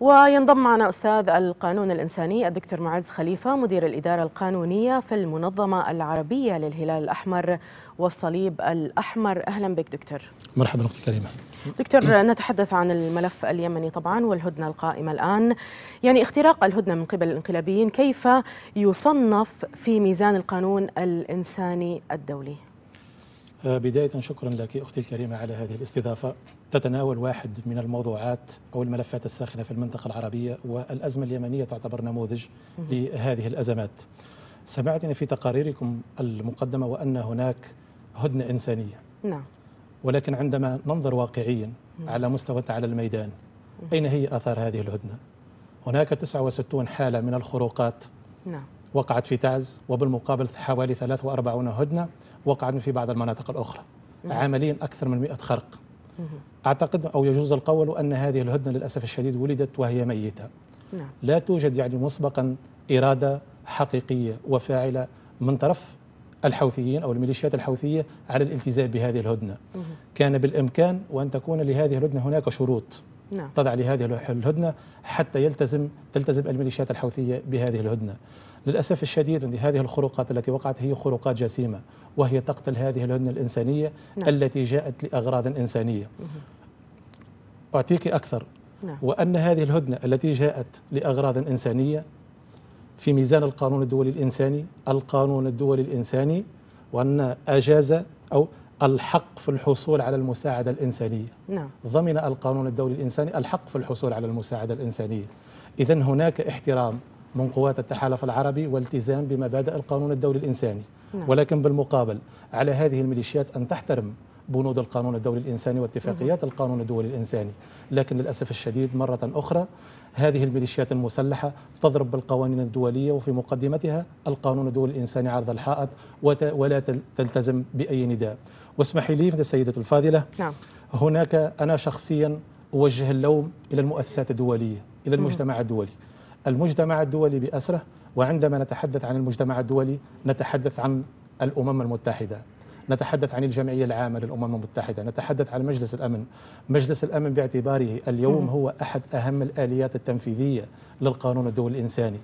وينضم معنا أستاذ القانون الإنساني الدكتور معز خليفة مدير الإدارة القانونية في المنظمة العربية للهلال الأحمر والصليب الأحمر أهلا بك دكتور مرحبا أختي كريمة دكتور نتحدث عن الملف اليمني طبعا والهدنة القائمة الآن يعني اختراق الهدنة من قبل الانقلابيين كيف يصنف في ميزان القانون الإنساني الدولي آه، بداية شكرا لك أختي الكريمة على هذه الاستضافة تتناول واحد من الموضوعات أو الملفات الساخنة في المنطقة العربية والأزمة اليمنية تعتبر نموذج لهذه الأزمات سمعتنا في تقاريركم المقدمة وأن هناك هدنة إنسانية نعم ولكن عندما ننظر واقعيا على مستوى على الميدان أين هي آثار هذه الهدنة؟ هناك 69 حالة من الخروقات نعم وقعت في تعز وبالمقابل حوالي 43 هدنة وقعت في بعض المناطق الأخرى عمليا أكثر من 100 خرق أعتقد أو يجوز القول أن هذه الهدنة للأسف الشديد ولدت وهي ميتة نعم. لا توجد يعني مسبقا إرادة حقيقية وفاعلة من طرف الحوثيين أو الميليشيات الحوثية على الالتزام بهذه الهدنة كان بالإمكان وأن تكون لهذه الهدنة هناك شروط نعم. تضع لهذه الهدنة حتى يلتزم تلتزم الميليشيات الحوثية بهذه الهدنة للأسف الشديد أن هذه الخروقات التي وقعت هي خروقات جسيمة وهي تقتل هذه الهدنة الإنسانية نعم. التي جاءت لأغراض إنسانية أعطيك أكثر نعم. وأن هذه الهدنة التي جاءت لأغراض إنسانية في ميزان القانون الدولي الإنساني القانون الدولي الإنساني وأن أجاز أو الحق في الحصول على المساعدة الإنسانية نعم. ضمن القانون الدولي الإنساني الحق في الحصول على المساعدة الإنسانية إذا هناك احترام من قوات التحالف العربي والتزام بمبادئ القانون الدولي الإنساني نعم. ولكن بالمقابل على هذه الميليشيات أن تحترم بنود القانون الدولي الإنساني واتفاقيات نعم. القانون الدولي الإنساني لكن للأسف الشديد مرة أخرى هذه الميليشيات المسلحة تضرب بالقوانين الدولية وفي مقدمتها القانون الدولي الإنساني عرض الحائط ولا تلتزم بأي نداء واسمحي لي السيدة الفاضلة نعم. هناك أنا شخصيا أوجه اللوم إلى المؤسسات الدولية إلى نعم. المجتمع الدولي المجتمع الدولي بأسره وعندما نتحدث عن المجتمع الدولي نتحدث عن الأمم المتحدة نتحدث عن الجمعية العامة للأمم المتحدة نتحدث عن مجلس الأمن مجلس الأمن باعتباره اليوم هو أحد أهم الآليات التنفيذية للقانون الدولي الإنساني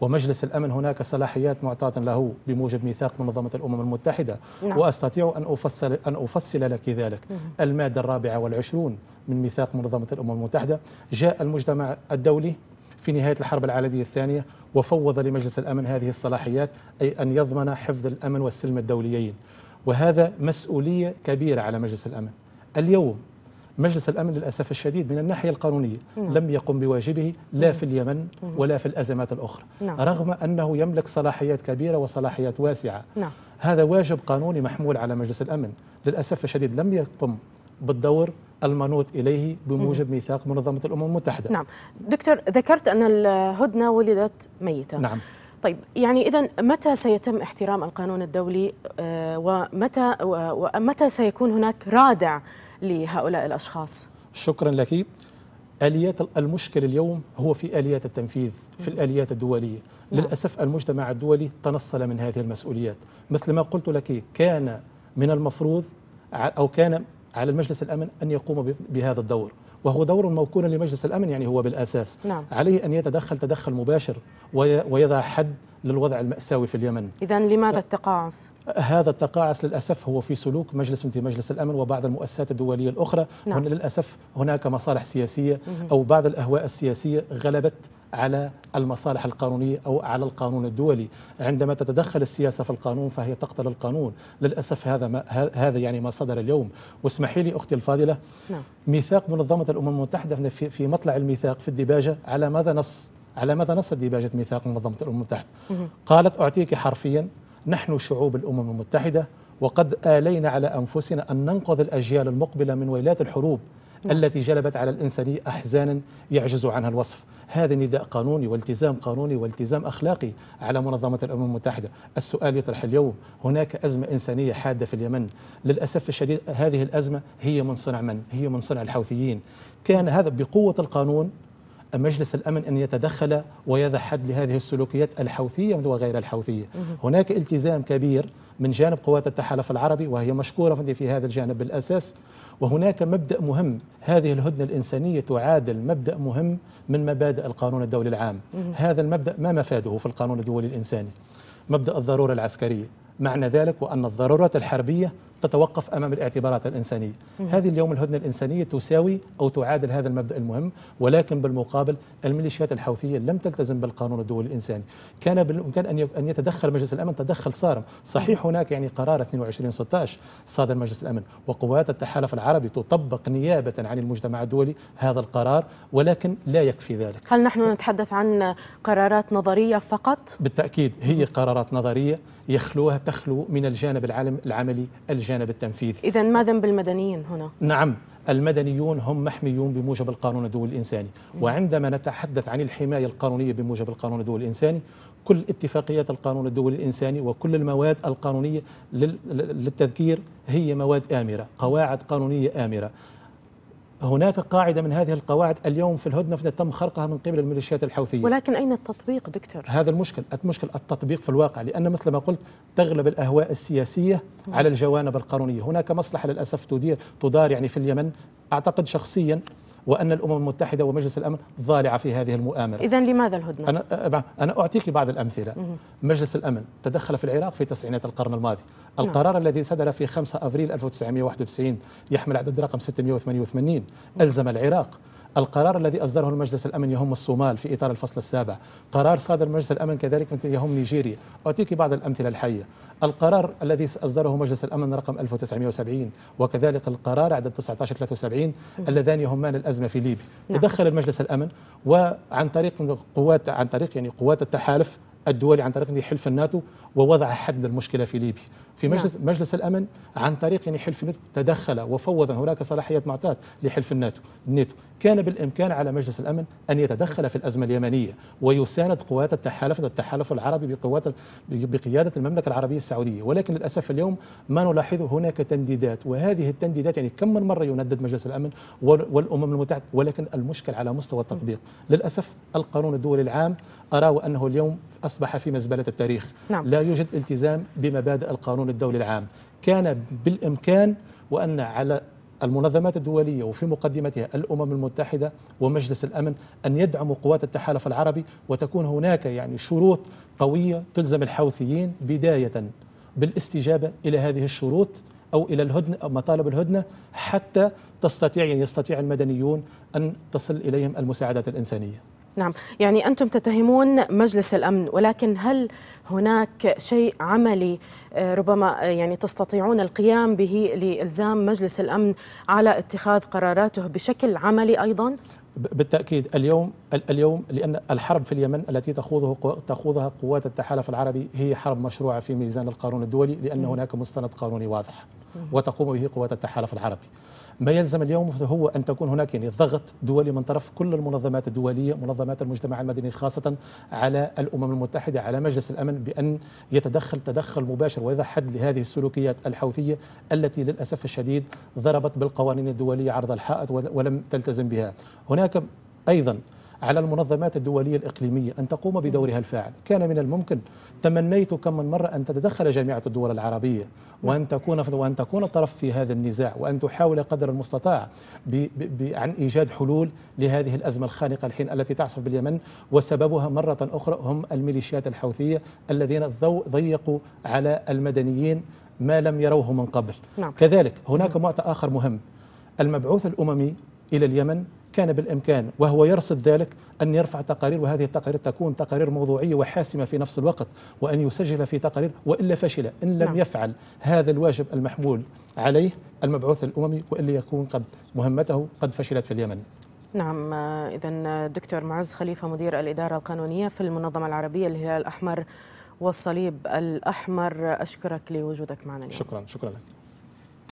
ومجلس الامن هناك صلاحيات معطاة له بموجب ميثاق منظمه الامم المتحده نعم. واستطيع ان افصل ان افصل لك ذلك الماده الرابعه والعشرون من ميثاق منظمه الامم المتحده جاء المجتمع الدولي في نهاية الحرب العالمية الثانية وفوض لمجلس الأمن هذه الصلاحيات أي أن يضمن حفظ الأمن والسلم الدوليين وهذا مسؤولية كبيرة على مجلس الأمن اليوم مجلس الامن للاسف الشديد من الناحيه القانونيه نعم. لم يقم بواجبه لا نعم. في اليمن نعم. ولا في الازمات الاخرى نعم. رغم انه يملك صلاحيات كبيره وصلاحيات واسعه نعم. هذا واجب قانوني محمول على مجلس الامن للاسف الشديد لم يقم بالدور المنوط اليه بموجب ميثاق منظمه الامم المتحده. نعم. دكتور ذكرت ان الهدنه ولدت ميته. نعم. طيب يعني اذا متى سيتم احترام القانون الدولي آه، ومتى ومتى سيكون هناك رادع لهؤلاء الاشخاص؟ شكرا لك. اليات المشكل اليوم هو في اليات التنفيذ في الاليات الدوليه نعم. للاسف المجتمع الدولي تنصل من هذه المسؤوليات مثل ما قلت لك كان من المفروض او كان على المجلس الأمن أن يقوم بهذا الدور وهو دور موكول لمجلس الأمن يعني هو بالأساس نعم. عليه أن يتدخل تدخل مباشر ويضع حد للوضع المأساوي في اليمن إذا لماذا التقاعس؟ هذا التقاعس للأسف هو في سلوك مجلس في مجلس الأمن وبعض المؤسسات الدولية الأخرى نعم. هنا للأسف هناك مصالح سياسية أو بعض الأهواء السياسية غلبت على المصالح القانونية أو على القانون الدولي عندما تتدخل السياسة في القانون فهي تقتل القانون للأسف هذا ما هذا يعني ما صدر اليوم واسمحي لي أختي الفاضلة نعم. ميثاق منظمة الأمم المتحدة في, في مطلع الميثاق في الدباجة على ماذا نص على ماذا نص دباجة ميثاق منظمة الأمم المتحدة قالت أعطيك حرفيا نحن شعوب الأمم المتحدة وقد آلينا على أنفسنا أن ننقذ الأجيال المقبلة من ويلات الحروب نعم. التي جلبت على الإنسان أحزانا يعجز عنها الوصف هذا نداء قانوني والتزام قانوني والتزام أخلاقي على منظمة الأمم المتحدة السؤال يطرح اليوم هناك أزمة إنسانية حادة في اليمن للأسف الشديد هذه الأزمة هي من صنع من؟ هي من صنع الحوثيين كان هذا بقوة القانون مجلس الأمن أن يتدخل ويضع حد لهذه السلوكيات الحوثية وغير الحوثية هناك التزام كبير من جانب قوات التحالف العربي وهي مشكورة في هذا الجانب بالأساس وهناك مبدأ مهم هذه الهدنة الإنسانية تعادل مبدأ مهم من مبادئ القانون الدولي العام هذا المبدأ ما مفاده في القانون الدولي الإنساني مبدأ الضرورة العسكرية معنى ذلك وأن الضرورات الحربية تتوقف امام الاعتبارات الانسانيه. هذه اليوم الهدنه الانسانيه تساوي او تعادل هذا المبدا المهم ولكن بالمقابل الميليشيات الحوثيه لم تلتزم بالقانون الدولي الانساني. كان بالامكان ان ان يتدخل مجلس الامن تدخل صارم، صحيح هناك يعني قرار 22 16 صادر مجلس الامن وقوات التحالف العربي تطبق نيابه عن المجتمع الدولي هذا القرار ولكن لا يكفي ذلك. هل نحن نتحدث عن قرارات نظريه فقط؟ بالتاكيد هي قرارات نظريه يخلوها تخلو من الجانب العالم العملي الجانب الجانب التنفيذي إذا ما ذنب المدنيين هنا؟ نعم المدنيون هم محميون بموجب القانون الدولي الإنساني وعندما نتحدث عن الحماية القانونية بموجب القانون الدولي الإنساني كل اتفاقيات القانون الدولي الإنساني وكل المواد القانونية للتذكير هي مواد آمرة قواعد قانونية آمرة هناك قاعدة من هذه القواعد اليوم في الهدنة تم خرقها من قبل الميليشيات الحوثية ولكن أين التطبيق دكتور؟ هذا المشكل المشكل التطبيق في الواقع لأن مثل ما قلت تغلب الأهواء السياسية على الجوانب القانونية هناك مصلحة للأسف تدير تدار يعني في اليمن أعتقد شخصيا وأن الأمم المتحدة ومجلس الأمن ضالعة في هذه المؤامرة إذا لماذا الهدنة؟ أنا, أه، أه، أه، أعطيك بعض الأمثلة مجلس الأمن تدخل في العراق في تسعينات القرن الماضي نعم. القرار نعم. الذي صدر في 5 أفريل 1991 يحمل عدد رقم 688 ألزم العراق القرار الذي أصدره المجلس الأمن يهم الصومال في إطار الفصل السابع قرار صادر مجلس الأمن كذلك يهم نيجيريا أعطيك بعض الأمثلة الحية القرار الذي أصدره مجلس الأمن رقم 1970 وكذلك القرار عدد 1973 اللذان يهمان الأزمة في ليبيا نعم. تدخل المجلس الأمن وعن طريق قوات عن طريق يعني قوات التحالف الدولي عن طريق حلف الناتو ووضع حد للمشكله في ليبيا في نعم. مجلس نعم. مجلس الامن عن طريق يعني حلف الناتو تدخل وفوض هناك صلاحيات معطاه لحلف الناتو الناتو كان بالامكان على مجلس الامن ان يتدخل في الازمه اليمنيه ويساند قوات التحالف التحالف العربي بقوات بقياده المملكه العربيه السعوديه ولكن للاسف اليوم ما نلاحظه هناك تنديدات وهذه التنديدات يعني كم من مره يندد مجلس الامن والامم المتحده ولكن المشكل على مستوى التطبيق للاسف القانون الدولي العام اراه انه اليوم اصبح في مزبله التاريخ نعم. لا يوجد التزام بمبادئ القانون القانون الدولي العام كان بالإمكان وأن على المنظمات الدولية وفي مقدمتها الأمم المتحدة ومجلس الأمن أن يدعموا قوات التحالف العربي وتكون هناك يعني شروط قوية تلزم الحوثيين بداية بالاستجابة إلى هذه الشروط أو إلى الهدنة أو مطالب الهدنة حتى تستطيع يعني يستطيع المدنيون أن تصل إليهم المساعدات الإنسانية نعم يعني أنتم تتهمون مجلس الأمن ولكن هل هناك شيء عملي آه، ربما آه، يعني تستطيعون القيام به لإلزام مجلس الأمن على اتخاذ قراراته بشكل عملي أيضا؟ بالتأكيد اليوم اليوم لأن الحرب في اليمن التي تخوضه تخوضها قوات التحالف العربي هي حرب مشروعة في ميزان القانون الدولي لأن هناك مستند قانوني واضح وتقوم به قوات التحالف العربي. ما يلزم اليوم هو أن تكون هناك يعني ضغط دولي من طرف كل المنظمات الدولية منظمات المجتمع المدني خاصة على الأمم المتحدة على مجلس الأمن بأن يتدخل تدخل مباشر ويضع حد لهذه السلوكيات الحوثية التي للأسف الشديد ضربت بالقوانين الدولية عرض الحائط ولم تلتزم بها هناك أيضا على المنظمات الدولية الإقليمية أن تقوم بدورها الفاعل كان من الممكن تمنيت كم من مرة أن تتدخل جامعة الدول العربية وأن تكون وأن تكون طرف في هذا النزاع وأن تحاول قدر المستطاع عن إيجاد حلول لهذه الأزمة الخانقة الحين التي تعصف باليمن وسببها مرة أخرى هم الميليشيات الحوثية الذين ضيقوا على المدنيين ما لم يروه من قبل نعم. كذلك هناك معطى آخر مهم المبعوث الأممي إلى اليمن كان بالإمكان وهو يرصد ذلك أن يرفع تقارير وهذه التقارير تكون تقارير موضوعية وحاسمة في نفس الوقت وأن يسجل في تقارير وإلا فشل إن لم نعم. يفعل هذا الواجب المحمول عليه المبعوث الأممي وإلا يكون قد مهمته قد فشلت في اليمن نعم إذا دكتور معز خليفة مدير الإدارة القانونية في المنظمة العربية الهلال الأحمر والصليب الأحمر أشكرك لوجودك معنا اليوم شكرا شكرا لك